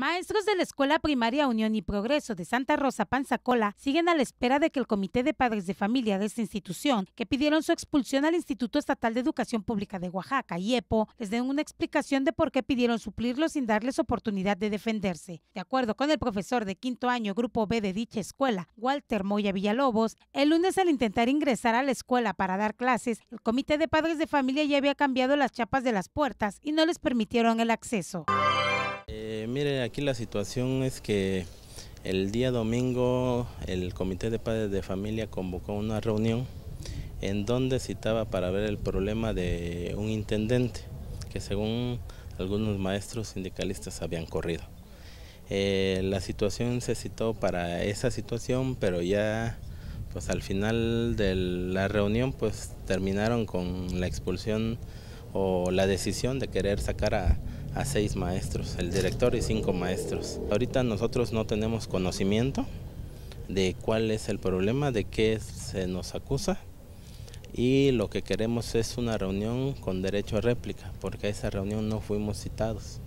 Maestros de la Escuela Primaria Unión y Progreso de Santa Rosa Panzacola siguen a la espera de que el Comité de Padres de Familia de esta institución, que pidieron su expulsión al Instituto Estatal de Educación Pública de Oaxaca, IEPO, les den una explicación de por qué pidieron suplirlo sin darles oportunidad de defenderse. De acuerdo con el profesor de quinto año Grupo B de dicha escuela, Walter Moya Villalobos, el lunes al intentar ingresar a la escuela para dar clases, el Comité de Padres de Familia ya había cambiado las chapas de las puertas y no les permitieron el acceso. Eh, mire, aquí la situación es que el día domingo el Comité de Padres de Familia convocó una reunión en donde citaba para ver el problema de un intendente que según algunos maestros sindicalistas habían corrido. Eh, la situación se citó para esa situación, pero ya pues al final de la reunión pues terminaron con la expulsión o la decisión de querer sacar a, a seis maestros, el director y cinco maestros. Ahorita nosotros no tenemos conocimiento de cuál es el problema, de qué se nos acusa y lo que queremos es una reunión con derecho a réplica, porque a esa reunión no fuimos citados.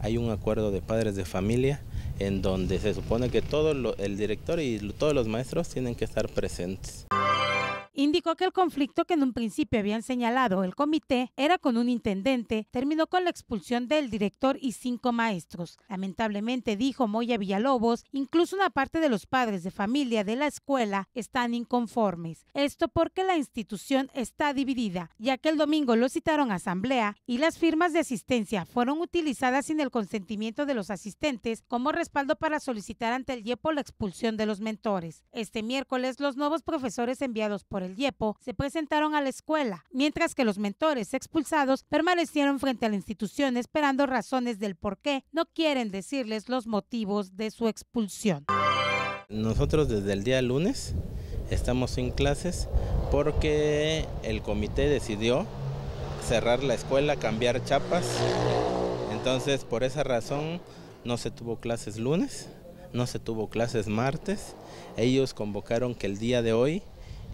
Hay un acuerdo de padres de familia en donde se supone que todo el director y todos los maestros tienen que estar presentes indicó que el conflicto que en un principio habían señalado el comité era con un intendente, terminó con la expulsión del director y cinco maestros. Lamentablemente, dijo Moya Villalobos, incluso una parte de los padres de familia de la escuela están inconformes. Esto porque la institución está dividida, ya que el domingo lo citaron a asamblea y las firmas de asistencia fueron utilizadas sin el consentimiento de los asistentes como respaldo para solicitar ante el IEPO la expulsión de los mentores. Este miércoles, los nuevos profesores enviados por el se presentaron a la escuela, mientras que los mentores expulsados permanecieron frente a la institución esperando razones del por qué no quieren decirles los motivos de su expulsión. Nosotros desde el día lunes estamos sin clases porque el comité decidió cerrar la escuela, cambiar chapas. Entonces, por esa razón, no se tuvo clases lunes, no se tuvo clases martes. Ellos convocaron que el día de hoy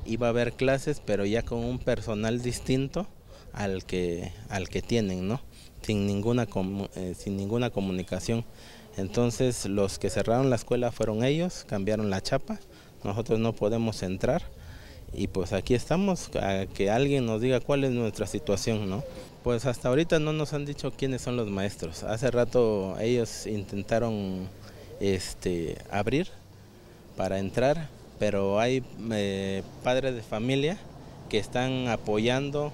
iba a haber clases, pero ya con un personal distinto al que, al que tienen, ¿no? Sin ninguna, eh, sin ninguna comunicación. Entonces los que cerraron la escuela fueron ellos, cambiaron la chapa, nosotros no podemos entrar y pues aquí estamos, a que alguien nos diga cuál es nuestra situación, ¿no? Pues hasta ahorita no nos han dicho quiénes son los maestros. Hace rato ellos intentaron este, abrir para entrar, pero hay eh, padres de familia que están apoyando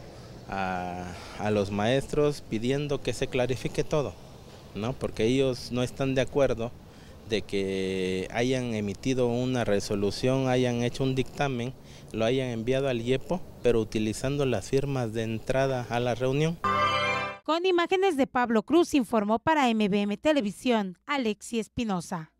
a, los maestros pidiendo que se clarifique todo, ¿no? porque ellos no están de acuerdo de que hayan emitido una resolución, hayan hecho un dictamen, lo hayan enviado al IEPO, pero utilizando las firmas de entrada a la reunión. Con imágenes de Pablo Cruz informó para MBM Televisión Alexi Espinosa.